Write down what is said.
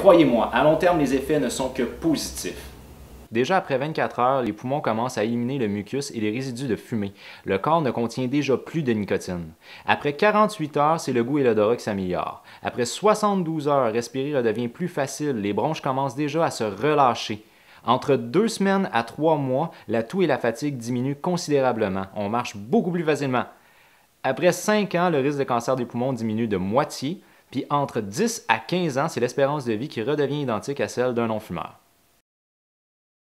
Croyez-moi, à long terme, les effets ne sont que positifs. Déjà après 24 heures, les poumons commencent à éliminer le mucus et les résidus de fumée. Le corps ne contient déjà plus de nicotine. Après 48 heures, c'est le goût et l'odorat qui s'améliorent. Après 72 heures, respirer redevient plus facile, les bronches commencent déjà à se relâcher. Entre deux semaines à trois mois, la toux et la fatigue diminuent considérablement. On marche beaucoup plus facilement. Après 5 ans, le risque de cancer des poumons diminue de moitié. Puis entre 10 à 15 ans, c'est l'espérance de vie qui redevient identique à celle d'un non-fumeur.